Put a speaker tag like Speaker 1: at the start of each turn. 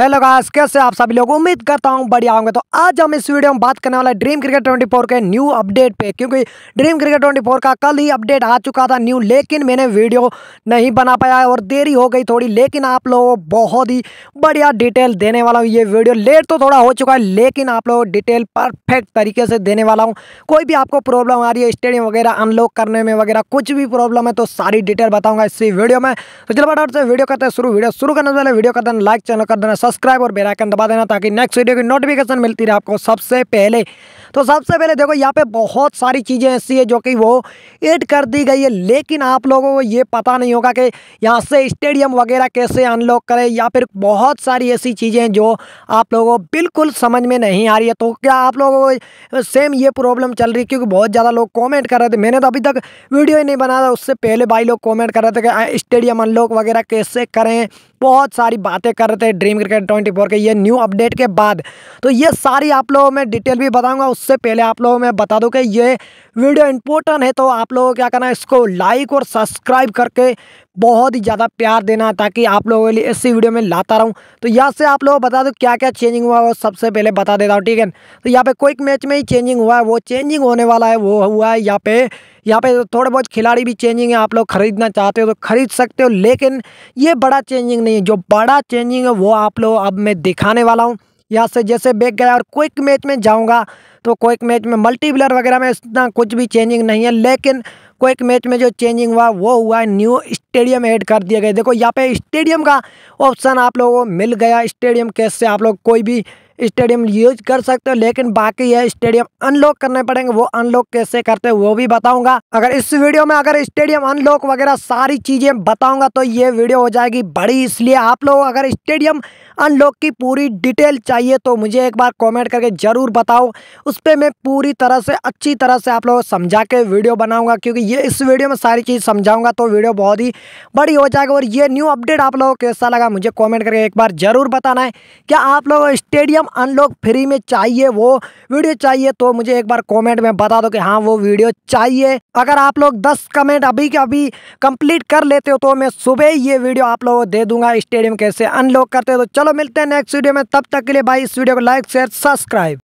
Speaker 1: hello guys कैसे आप सभी लोग उम्मीद करता हूँ बढ़िया होंगे तो आज हम इस वीडियो में बात करने वाले ड्रीम क्रिकेट 24 के न्यू अपडेट पे क्योंकि ड्रीम क्रिकेट 24 का कल ही अपडेट आ चुका था न्यू लेकिन मैंने वीडियो नहीं बना पाया और देरी हो गई थोड़ी लेकिन आप लोग बहुत ही बढ़िया डिटेल देने वाला हूँ ये वीडियो लेट तो थोड़ा हो चुका है लेकिन आप लोग डिटेल परफेक्ट तरीके से देने वाला हूँ कोई भी आपको प्रॉब्लम आ रही है स्टेडियम वगैरह अनलॉक करने में वगैरह कुछ भी प्रॉब्लम है तो सारी डिटेल बताऊँगा इसी वीडियो में तो चलो बट से वीडियो करते हैं शुरू वीडियो शुरू करने पहले वीडियो कर देना लाइक चैनल कर देना सब्सक्राइब और बेलाइकन दबा देना ताकि नेक्स्ट वीडियो की नोटिफिकेशन मिलती रहे आपको सबसे पहले तो सबसे पहले देखो यहाँ पे बहुत सारी चीज़ें ऐसी है जो कि वो एड कर दी गई है लेकिन आप लोगों को ये पता नहीं होगा कि यहाँ से स्टेडियम वगैरह कैसे अनलॉक करें या फिर बहुत सारी ऐसी चीज़ें हैं जो आप लोगों को बिल्कुल समझ में नहीं आ रही है तो क्या आप लोगों को सेम ये प्रॉब्लम चल रही है क्योंकि बहुत ज़्यादा लोग कॉमेंट कर रहे थे मैंने तो अभी तक वीडियो ही नहीं बनाया था उससे पहले भाई लोग कॉमेंट कर रहे थे कि स्टेडियम अनलॉक वगैरह कैसे करें बहुत सारी बातें कर रहे थे ड्रीम क्रिकेट ट्वेंटी फोर के ये न्यू अपडेट के बाद तो ये सारी आप लोगों में डिटेल भी बताऊंगा उससे पहले आप लोगों में बता दूं कि ये वीडियो इंपॉर्टेंट है तो आप लोगों क्या करना है इसको लाइक और सब्सक्राइब करके बहुत ही ज़्यादा प्यार देना ताकि आप लोगों के लिए ऐसी वीडियो में लाता रहूँ तो यहाँ से आप लोग बता दो क्या क्या चेंजिंग हुआ है वो सबसे पहले बता देता हूँ ठीक है तो यहाँ पे क्विक मैच में ही चेंजिंग हुआ है वो चेंजिंग होने वाला है वो हुआ है यहाँ पे यहाँ पे थोड़े बहुत खिलाड़ी भी चेंजिंग है आप लोग खरीदना चाहते हो तो खरीद सकते हो लेकिन ये बड़ा चेंजिंग नहीं है जो बड़ा चेंजिंग है वो आप लोग अब मैं दिखाने वाला हूँ यहाँ से जैसे बेक गया और क्विक मैच में जाऊँगा तो क्विक मैच में मल्टीप्लेयर वगैरह में इतना कुछ भी चेंजिंग नहीं है लेकिन क्विक मैच में जो चेंजिंग हुआ वो हुआ है न्यू स्टेडियम ऐड कर दिया गया देखो यहाँ पे स्टेडियम का ऑप्शन आप लोगों को मिल गया स्टेडियम कैसे आप लोग कोई भी स्टेडियम यूज कर सकते हो लेकिन बाकी यह स्टेडियम अनलॉक करने पड़ेंगे वो अनलॉक कैसे करते हैं वो भी बताऊंगा अगर इस वीडियो में अगर स्टेडियम अनलॉक वगैरह सारी चीजें बताऊंगा तो ये वीडियो हो जाएगी बड़ी इसलिए आप लोग अगर स्टेडियम अनलॉक की पूरी डिटेल चाहिए तो मुझे एक बार कॉमेंट करके जरूर बताओ उस पर मैं पूरी तरह से अच्छी तरह से आप लोगों को समझा के वीडियो बनाऊंगा क्योंकि ये इस वीडियो में सारी चीज़ समझाऊंगा तो वीडियो बहुत ही बड़ी हो जाएगी और ये न्यू अपडेट आप लोगों को कैसा लगा मुझे कॉमेंट करके एक बार ज़रूर बताना है क्या आप लोग स्टेडियम अनलॉक फ्री में चाहिए वो वीडियो चाहिए तो मुझे एक बार कमेंट में बता दो कि हाँ वो वीडियो चाहिए अगर आप लोग 10 कमेंट अभी के अभी कंप्लीट कर लेते हो तो मैं सुबह ही ये वीडियो आप लोगों को दे दूंगा स्टेडियम कैसे अनलॉक करते हो तो चलो मिलते हैं नेक्स्ट वीडियो में तब तक के लिए भाई इस वीडियो को लाइक शेयर सब्सक्राइब